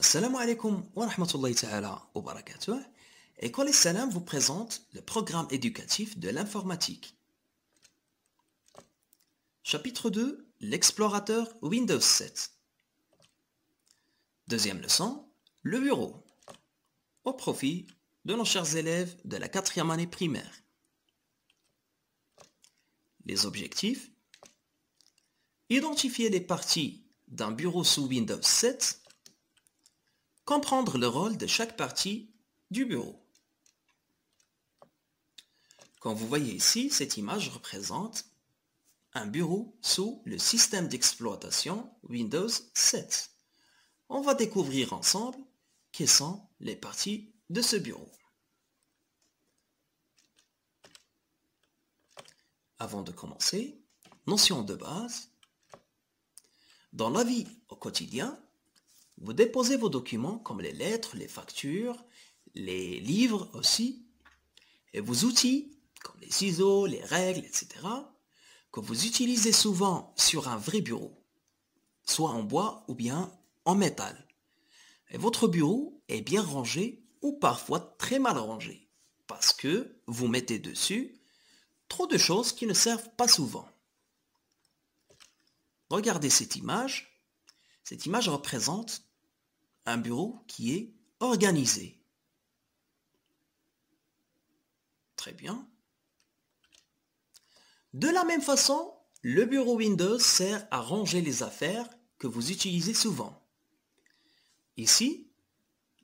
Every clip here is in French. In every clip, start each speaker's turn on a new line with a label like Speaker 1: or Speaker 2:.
Speaker 1: Assalamu alaikum wa rahmatullahi ta'ala wa barakatuh. École Salam vous présente le programme éducatif de l'informatique. Chapitre 2 L'explorateur Windows 7. Deuxième leçon Le bureau. Au profit de nos chers élèves de la quatrième année primaire. Les objectifs Identifier les parties d'un bureau sous Windows 7 comprendre le rôle de chaque partie du bureau. Comme vous voyez ici, cette image représente un bureau sous le système d'exploitation Windows 7. On va découvrir ensemble quelles sont les parties de ce bureau. Avant de commencer, notion de base. Dans la vie au quotidien, vous déposez vos documents comme les lettres, les factures, les livres aussi, et vos outils comme les ciseaux, les règles, etc., que vous utilisez souvent sur un vrai bureau, soit en bois ou bien en métal. Et votre bureau est bien rangé ou parfois très mal rangé, parce que vous mettez dessus trop de choses qui ne servent pas souvent. Regardez cette image. Cette image représente bureau qui est organisé. Très bien. De la même façon, le bureau Windows sert à ranger les affaires que vous utilisez souvent. Ici,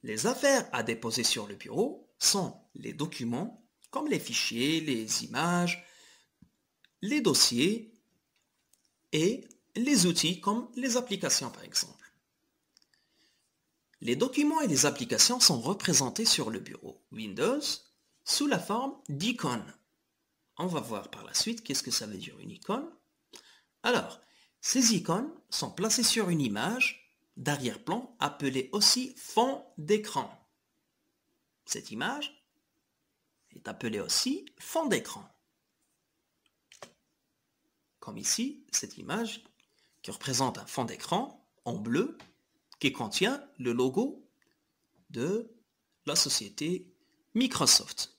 Speaker 1: les affaires à déposer sur le bureau sont les documents, comme les fichiers, les images, les dossiers et les outils comme les applications par exemple. Les documents et les applications sont représentés sur le bureau Windows sous la forme d'icônes. On va voir par la suite qu'est-ce que ça veut dire une icône. Alors, ces icônes sont placées sur une image d'arrière-plan appelée aussi fond d'écran. Cette image est appelée aussi fond d'écran. Comme ici, cette image qui représente un fond d'écran en bleu qui contient le logo de la société Microsoft.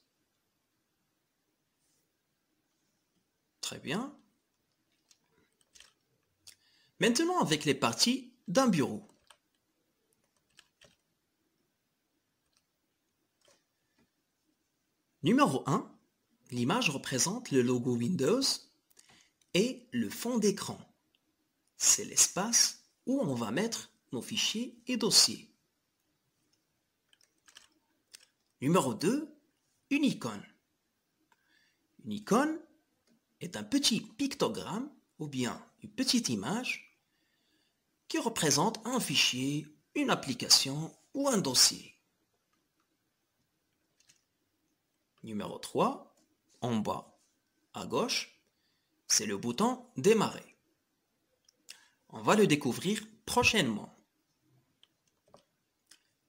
Speaker 1: Très bien. Maintenant, avec les parties d'un bureau. Numéro 1, l'image représente le logo Windows et le fond d'écran. C'est l'espace où on va mettre fichiers et dossiers. Numéro 2, une icône. Une icône est un petit pictogramme ou bien une petite image qui représente un fichier, une application ou un dossier. Numéro 3, en bas, à gauche, c'est le bouton Démarrer. On va le découvrir prochainement.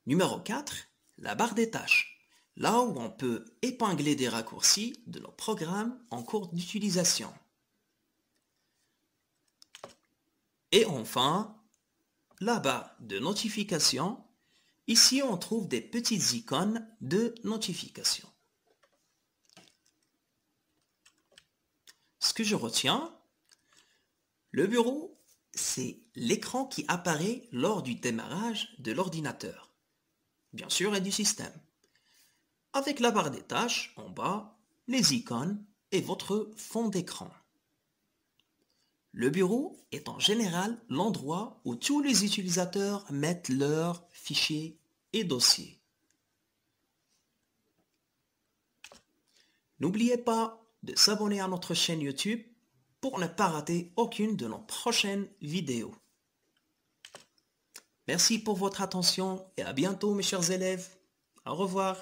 Speaker 1: Numéro 4, la barre des tâches, là où on peut épingler des raccourcis de nos programmes en cours d'utilisation. Et enfin, la barre de notification, ici on trouve des petites icônes de notification. Ce que je retiens, le bureau, c'est l'écran qui apparaît lors du démarrage de l'ordinateur bien sûr, et du système. Avec la barre des tâches, en bas, les icônes et votre fond d'écran. Le bureau est en général l'endroit où tous les utilisateurs mettent leurs fichiers et dossiers. N'oubliez pas de s'abonner à notre chaîne YouTube pour ne pas rater aucune de nos prochaines vidéos. Merci pour votre attention et à bientôt mes chers élèves. Au revoir.